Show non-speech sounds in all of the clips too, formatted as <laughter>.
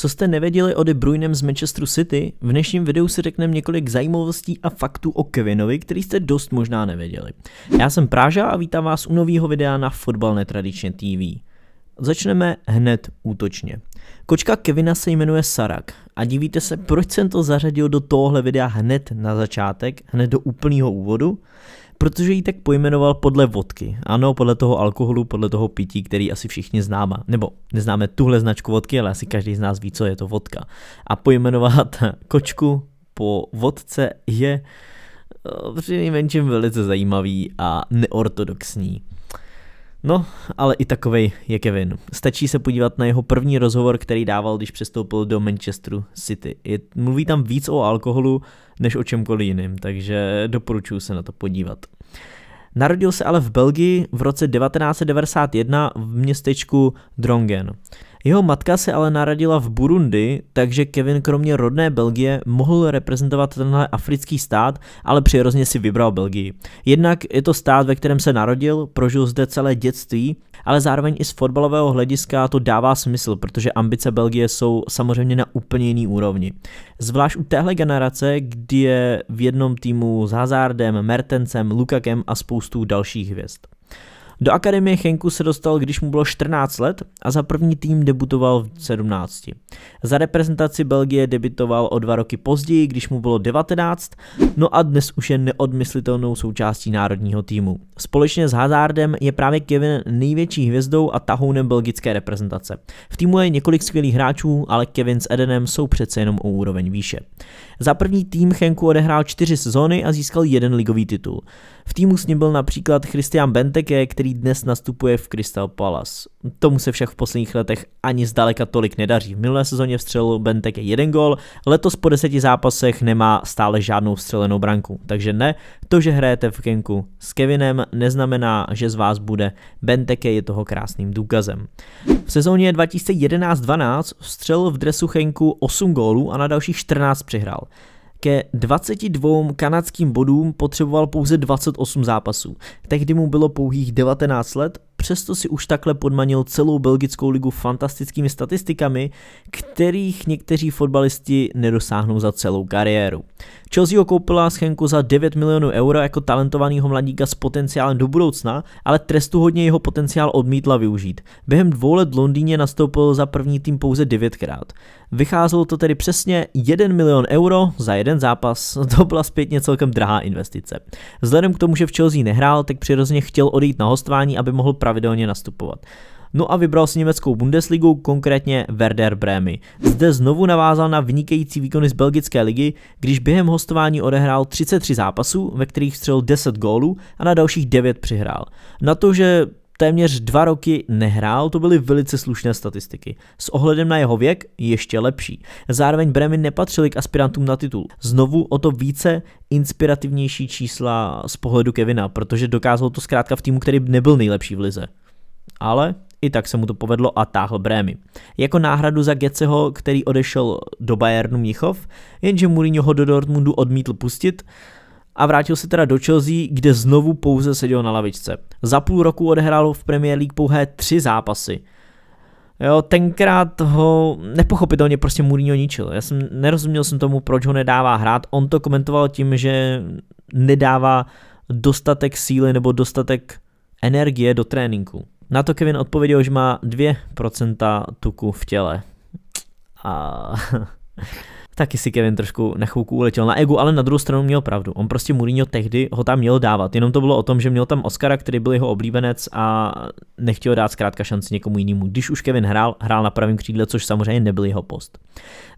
Co jste nevěděli o De Bruynem z Manchesteru City, v dnešním videu si řekneme několik zajímavostí a faktů o Kevinovi, který jste dost možná nevěděli. Já jsem Práža a vítám vás u nového videa na Fotbal Netradičně TV. Začneme hned útočně. Kočka Kevina se jmenuje Sarak a divíte se, proč jsem to zařadil do tohle videa hned na začátek, hned do úplného úvodu? protože ji tak pojmenoval podle vodky. Ano, podle toho alkoholu, podle toho pití, který asi všichni známe. Nebo neznáme tuhle značku vodky, ale asi každý z nás ví, co je to vodka. A pojmenovat <laughs> kočku po vodce je eh, při nejmenším velice zajímavý a neortodoxní. No, ale i takovej je Kevin. Stačí se podívat na jeho první rozhovor, který dával, když přestoupil do Manchesteru City. Je, mluví tam víc o alkoholu, než o čemkoliv jiným, takže doporučuji se na to podívat. Narodil se ale v Belgii v roce 1991 v městečku Drongen. Jeho matka se ale narodila v Burundi, takže Kevin kromě rodné Belgie mohl reprezentovat tenhle africký stát, ale přirozeně si vybral Belgii. Jednak je to stát, ve kterém se narodil, prožil zde celé dětství, ale zároveň i z fotbalového hlediska to dává smysl, protože ambice Belgie jsou samozřejmě na úplně jiný úrovni. Zvlášť u téhle generace, kdy je v jednom týmu s Hazardem, Mertencem, Lukakem a spoustou dalších hvězd. Do Akademie Henku se dostal, když mu bylo 14 let a za první tým debutoval v 17. Za reprezentaci Belgie debutoval o dva roky později, když mu bylo 19, no a dnes už je neodmyslitelnou součástí národního týmu. Společně s Hazardem je právě Kevin největší hvězdou a tahounem belgické reprezentace. V týmu je několik skvělých hráčů, ale Kevin s Edenem jsou přece jenom o úroveň výše. Za první tým Henku odehrál čtyři sezóny a získal jeden ligový titul. V týmu s ním byl například Christian Benteke, který dnes nastupuje v Crystal Palace. Tomu se však v posledních letech ani zdaleka tolik nedaří. V minulé sezóně vstřelil Benteke jeden gol, letos po deseti zápasech nemá stále žádnou vstřelenou branku. Takže ne, to, že hrajete v Kenku s Kevinem, neznamená, že z vás bude Benteke, je toho krásným důkazem. V sezóně 2011-12 vstřelil v dresu Henku 8 gólů a na dalších 14 přihrál. Ke 22 kanadským bodům potřeboval pouze 28 zápasů. Tehdy mu bylo pouhých 19 let, přesto si už takhle podmanil celou belgickou ligu fantastickými statistikami, kterých někteří fotbalisti nedosáhnou za celou kariéru. Chelsea ho koupila schenku za 9 milionů euro jako talentovaného mladíka s potenciálem do budoucna, ale trestu hodně jeho potenciál odmítla využít. Během dvou let v Londýně nastoupil za první tým pouze 9krát. Vycházelo to tedy přesně 1 milion euro za jeden zápas, <laughs> to byla zpětně celkem drahá investice. Vzhledem k tomu, že v Chelsea nehrál, tak přirozeně chtěl odejít na hostování, aby mohl pravidelně nastupovat no a vybral si německou Bundesligu, konkrétně Werder Brémy. Zde znovu navázal na vynikající výkony z belgické ligy, když během hostování odehrál 33 zápasů, ve kterých střelil 10 gólů a na dalších 9 přihrál. Na to, že téměř dva roky nehrál, to byly velice slušné statistiky. S ohledem na jeho věk ještě lepší. Zároveň Bremy nepatřili k aspirantům na titul. Znovu o to více inspirativnější čísla z pohledu Kevina, protože dokázal to zkrátka v týmu, který nebyl nejlepší v lize. Ale i tak se mu to povedlo a táhl Brémy. Jako náhradu za Geceho, který odešel do Bayernu Mnichov, jenže Mourinho ho do Dortmundu odmítl pustit, a vrátil se teda do Chelsea, kde znovu pouze seděl na lavičce. Za půl roku odehrál v Premier League pouhé tři zápasy. Jo, tenkrát ho nepochopitelně prostě Mourinho ničil. Já jsem nerozuměl jsem tomu, proč ho nedává hrát. On to komentoval tím, že nedává dostatek síly nebo dostatek energie do tréninku. Na to Kevin odpověděl, že má 2% tuku v těle. A taky si Kevin trošku na chvilku uletěl na egu, ale na druhou stranu měl pravdu. On prostě Mourinho tehdy ho tam měl dávat. Jenom to bylo o tom, že měl tam Oscara, který byl jeho oblíbenec a nechtěl dát zkrátka šanci někomu jinému. Když už Kevin hrál, hrál na pravém křídle, což samozřejmě nebyl jeho post.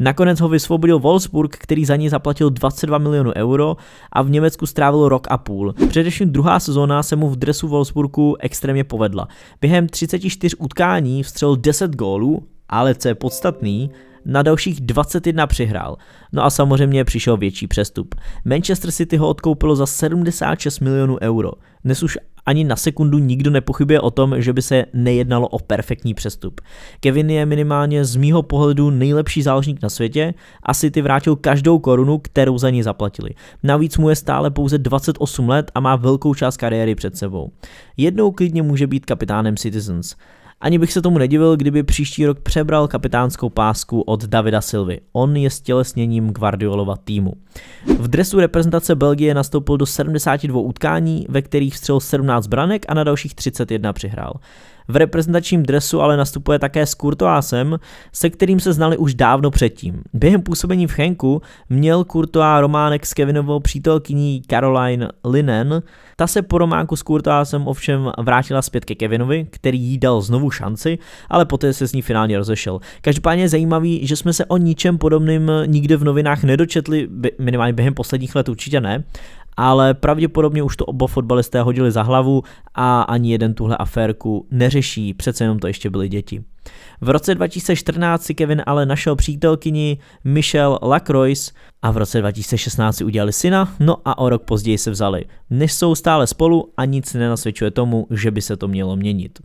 Nakonec ho vysvobodil Wolfsburg, který za něj zaplatil 22 milionů euro a v Německu strávil rok a půl. Především druhá sezóna se mu v dresu Wolfsburgu extrémně povedla. Během 34 utkání vstřelil 10 gólů ale co je podstatný, na dalších 21 přihrál. No a samozřejmě přišel větší přestup. Manchester City ho odkoupilo za 76 milionů euro. Dnes už ani na sekundu nikdo nepochybuje o tom, že by se nejednalo o perfektní přestup. Kevin je minimálně z mýho pohledu nejlepší záložník na světě a City vrátil každou korunu, kterou za ní zaplatili. Navíc mu je stále pouze 28 let a má velkou část kariéry před sebou. Jednou klidně může být kapitánem Citizens. Ani bych se tomu nedivil, kdyby příští rok přebral kapitánskou pásku od Davida Silvy. On je stělesněním Guardiolova týmu. V dresu reprezentace Belgie nastoupil do 72 utkání, ve kterých vstřelil 17 branek a na dalších 31 přihrál. V reprezentačním dresu ale nastupuje také s Kurtoásem, se kterým se znali už dávno předtím. Během působení v Henku měl Kurtoá románek s Kevinovou přítelkyní Caroline Linen. Ta se po románku s Kurtoásem ovšem vrátila zpět ke Kevinovi, který jí dal znovu mu šanci, ale poté se s ní finálně rozešel. Každopádně je zajímavý, že jsme se o ničem podobným nikde v novinách nedočetli, minimálně během posledních let určitě ne, ale pravděpodobně už to oba fotbalisté hodili za hlavu a ani jeden tuhle aférku neřeší, přece jenom to ještě byly děti. V roce 2014 si Kevin ale našel přítelkyni Michelle Lacroix a v roce 2016 si udělali syna, no a o rok později se vzali. Než jsou stále spolu a nic nenasvědčuje tomu, že by se to mělo měnit.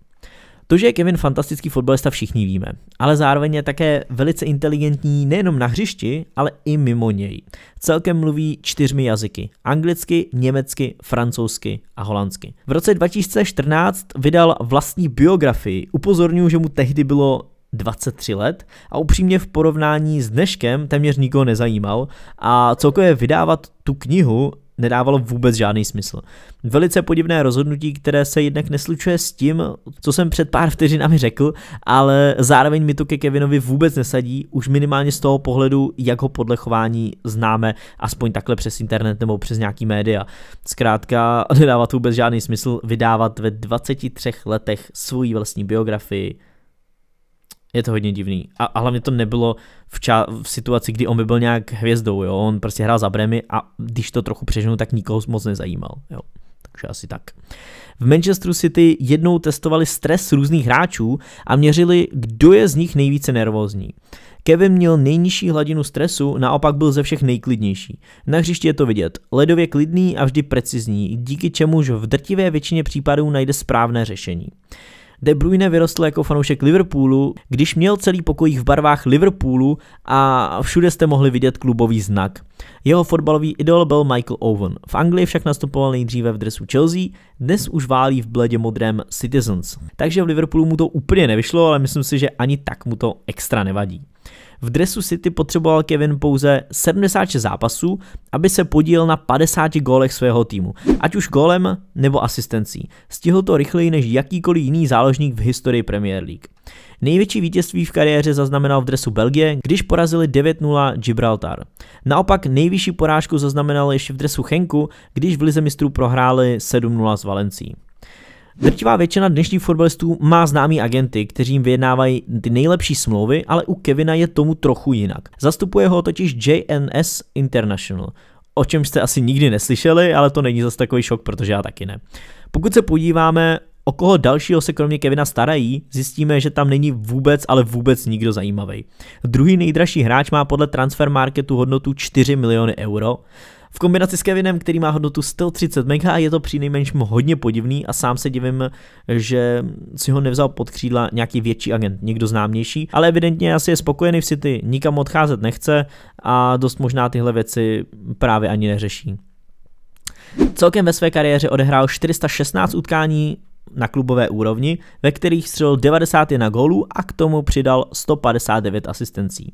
To, že je Kevin fantastický fotbalista, všichni víme, ale zároveň je také velice inteligentní nejenom na hřišti, ale i mimo něj. Celkem mluví čtyřmi jazyky. Anglicky, německy, francouzsky a holandsky. V roce 2014 vydal vlastní biografii. Upozorňuji, že mu tehdy bylo 23 let a upřímně v porovnání s dneškem téměř nikoho nezajímal a celkově vydávat tu knihu nedávalo vůbec žádný smysl. Velice podivné rozhodnutí, které se jednak neslučuje s tím, co jsem před pár vteřinami řekl, ale zároveň mi to ke Kevinovi vůbec nesadí, už minimálně z toho pohledu, jak ho podle chování známe, aspoň takhle přes internet nebo přes nějaký média. Zkrátka nedává to vůbec žádný smysl vydávat ve 23 letech svoji vlastní biografii, je to hodně divný. A, a hlavně to nebylo v, ča- v situaci, kdy on by byl nějak hvězdou, jo. On prostě hrál za Bremy a když to trochu přežnu, tak nikoho moc nezajímal, jo. Takže asi tak. V Manchesteru City jednou testovali stres různých hráčů a měřili, kdo je z nich nejvíce nervózní. Kevin měl nejnižší hladinu stresu, naopak byl ze všech nejklidnější. Na hřišti je to vidět. Ledově klidný a vždy precizní, díky čemuž v drtivé většině případů najde správné řešení. De Bruyne vyrostl jako fanoušek Liverpoolu, když měl celý pokoj v barvách Liverpoolu a všude jste mohli vidět klubový znak. Jeho fotbalový idol byl Michael Owen. V Anglii však nastupoval nejdříve v dresu Chelsea, dnes už válí v bledě modrém Citizens. Takže v Liverpoolu mu to úplně nevyšlo, ale myslím si, že ani tak mu to extra nevadí. V dresu City potřeboval Kevin pouze 76 zápasů, aby se podílel na 50 gólech svého týmu, ať už gólem nebo asistencí. Stihl to rychleji než jakýkoliv jiný záložník v historii Premier League. Největší vítězství v kariéře zaznamenal v dresu Belgie, když porazili 9-0 Gibraltar. Naopak nejvyšší porážku zaznamenal ještě v dresu Henku, když v lize mistrů prohráli 7-0 s Valencií. Drtivá většina dnešních fotbalistů má známý agenty, kteří jim vyjednávají ty nejlepší smlouvy, ale u Kevina je tomu trochu jinak. Zastupuje ho totiž JNS International, o čem jste asi nikdy neslyšeli, ale to není zase takový šok, protože já taky ne. Pokud se podíváme O koho dalšího se kromě Kevina starají, zjistíme, že tam není vůbec, ale vůbec nikdo zajímavý. Druhý nejdražší hráč má podle transfer marketu hodnotu 4 miliony euro. V kombinaci s Kevinem, který má hodnotu 130 mega, je to při nejmenším hodně podivný a sám se divím, že si ho nevzal pod křídla nějaký větší agent, někdo známější, ale evidentně asi je spokojený v City, nikam odcházet nechce a dost možná tyhle věci právě ani neřeší. Celkem ve své kariéře odehrál 416 utkání, na klubové úrovni, ve kterých střelil 91 gólů a k tomu přidal 159 asistencí.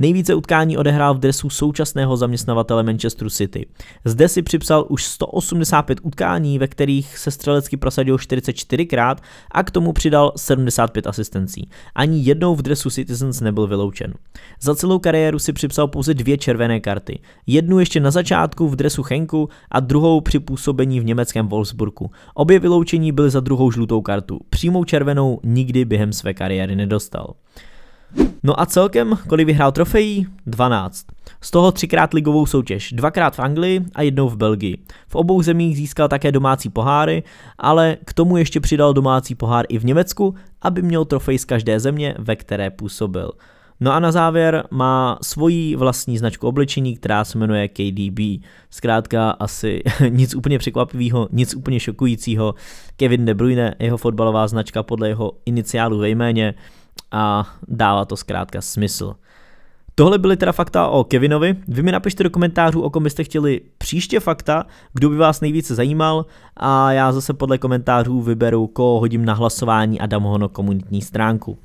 Nejvíce utkání odehrál v dresu současného zaměstnavatele Manchester City. Zde si připsal už 185 utkání, ve kterých se střelecky prosadil 44krát a k tomu přidal 75 asistencí. Ani jednou v dresu Citizens nebyl vyloučen. Za celou kariéru si připsal pouze dvě červené karty. Jednu ještě na začátku v dresu Henku a druhou při působení v německém Wolfsburgu. Obě vyloučení byly za druhou žlutou kartu. Přímou červenou nikdy během své kariéry nedostal. No a celkem, kolik vyhrál trofejí? 12. Z toho třikrát ligovou soutěž, dvakrát v Anglii a jednou v Belgii. V obou zemích získal také domácí poháry, ale k tomu ještě přidal domácí pohár i v Německu, aby měl trofej z každé země, ve které působil. No a na závěr má svoji vlastní značku obličení, která se jmenuje KDB. Zkrátka asi <laughs> nic úplně překvapivého, nic úplně šokujícího. Kevin De Bruyne, jeho fotbalová značka podle jeho iniciálu ve jméně, a dává to zkrátka smysl. Tohle byly teda fakta o Kevinovi. Vy mi napište do komentářů, o kom byste chtěli příště fakta, kdo by vás nejvíce zajímal a já zase podle komentářů vyberu, koho hodím na hlasování a dám ho na komunitní stránku.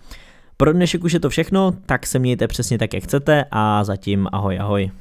Pro dnešek už je to všechno, tak se mějte přesně tak, jak chcete a zatím ahoj ahoj.